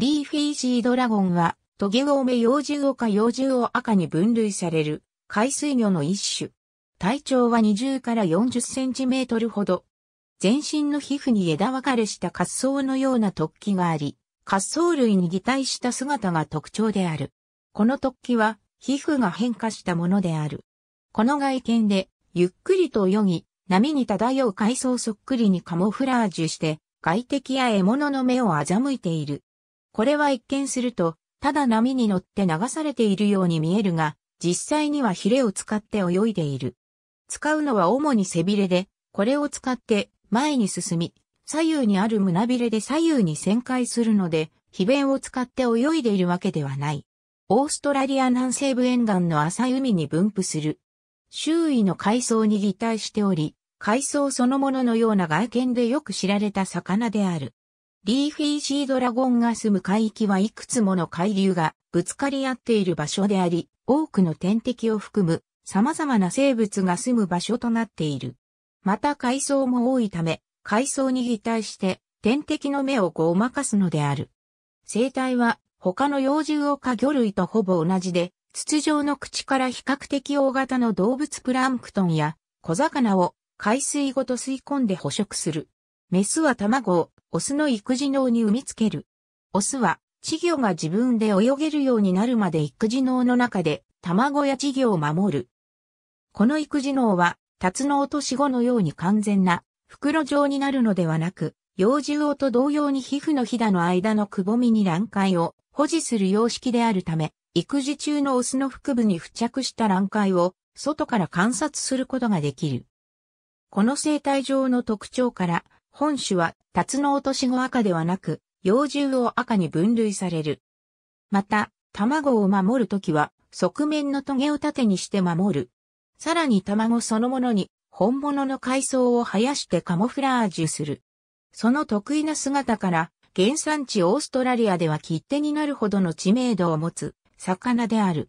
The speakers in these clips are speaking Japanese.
リーフィーシードラゴンは、トゲオメ幼獣か幼獣赤に分類される、海水魚の一種。体長は20から40センチメートルほど。全身の皮膚に枝分かれした滑走のような突起があり、滑走類に擬態した姿が特徴である。この突起は、皮膚が変化したものである。この外見で、ゆっくりと泳ぎ、波に漂う海藻そっくりにカモフラージュして、外敵や獲物の目を欺いている。これは一見すると、ただ波に乗って流されているように見えるが、実際にはヒレを使って泳いでいる。使うのは主に背びれで、これを使って前に進み、左右にある胸びれで左右に旋回するので、皮弁を使って泳いでいるわけではない。オーストラリア南西部沿岸の浅い海に分布する。周囲の海藻に擬態しており、海藻そのもののような外見でよく知られた魚である。リーフィーシードラゴンが住む海域はいくつもの海流がぶつかり合っている場所であり、多くの天敵を含む様々な生物が住む場所となっている。また海藻も多いため、海藻に擬態して天敵の目をごまかすのである。生態は他の幼獣をか魚類とほぼ同じで、筒状の口から比較的大型の動物プランクトンや小魚を海水ごと吸い込んで捕食する。メスは卵をオスの育児脳に産みつける。オスは、稚魚が自分で泳げるようになるまで育児脳の中で、卵や稚魚を守る。この育児脳は、タツノオトシゴのように完全な、袋状になるのではなく、幼獣と同様に皮膚のひだの間のくぼみに卵塊を保持する様式であるため、育児中のオスの腹部に付着した卵塊を外から観察することができる。この生態上の特徴から、本種は、タツノオトシゴ赤ではなく、幼獣を赤に分類される。また、卵を守るときは、側面のトゲを縦にして守る。さらに卵そのものに、本物の海藻を生やしてカモフラージュする。その得意な姿から、原産地オーストラリアでは切手になるほどの知名度を持つ魚である。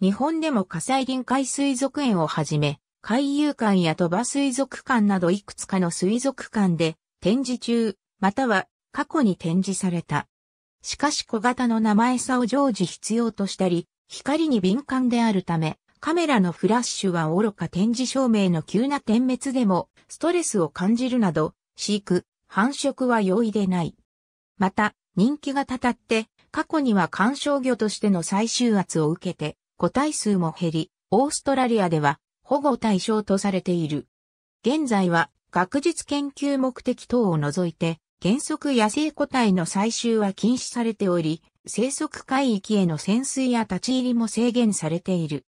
日本でも火災臨海水族園をはじめ、海遊館や鳥羽水族館などいくつかの水族館で展示中、または過去に展示された。しかし小型の名前さを常時必要としたり、光に敏感であるため、カメラのフラッシュは愚か展示照明の急な点滅でもストレスを感じるなど、飼育、繁殖は容易でない。また、人気がたたって、過去には観賞魚としての最終圧を受けて、個体数も減り、オーストラリアでは保護対象とされている。現在は学術研究目的等を除いて、原則野生個体の採集は禁止されており、生息海域への潜水や立ち入りも制限されている。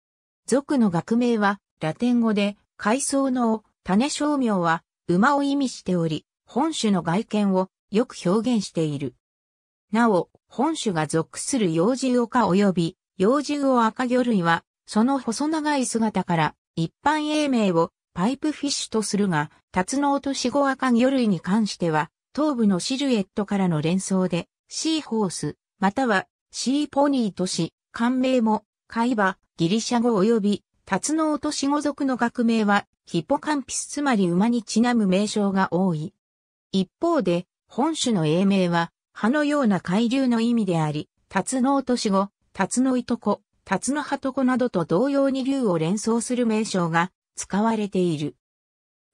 属の学名は、ラテン語で、海藻の種商名は、馬を意味しており、本種の外見をよく表現している。なお、本種が属する幼獣をか及び、幼獣を赤魚類は、その細長い姿から、一般英名をパイプフィッシュとするが、タツノオトシゴアカ魚類に関しては、頭部のシルエットからの連想で、シーホース、またはシーポニーとし、官名も、カイバ、ギリシャ語及び、タツノオトシゴ族の学名は、ヒポカンピスつまり馬にちなむ名称が多い。一方で、本種の英名は、歯のような海流の意味であり、タツノオトシゴ、タツノイトコ、辰のトコなどと同様に竜を連想する名称が使われている。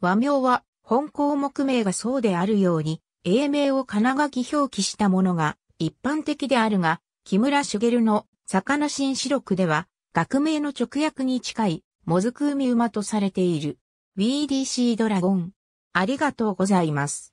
和名は本項目名がそうであるように、英名を金書き表記したものが一般的であるが、木村茂の魚新四録では、学名の直訳に近い、もずく海馬とされている。WDC ドラゴン。ありがとうございます。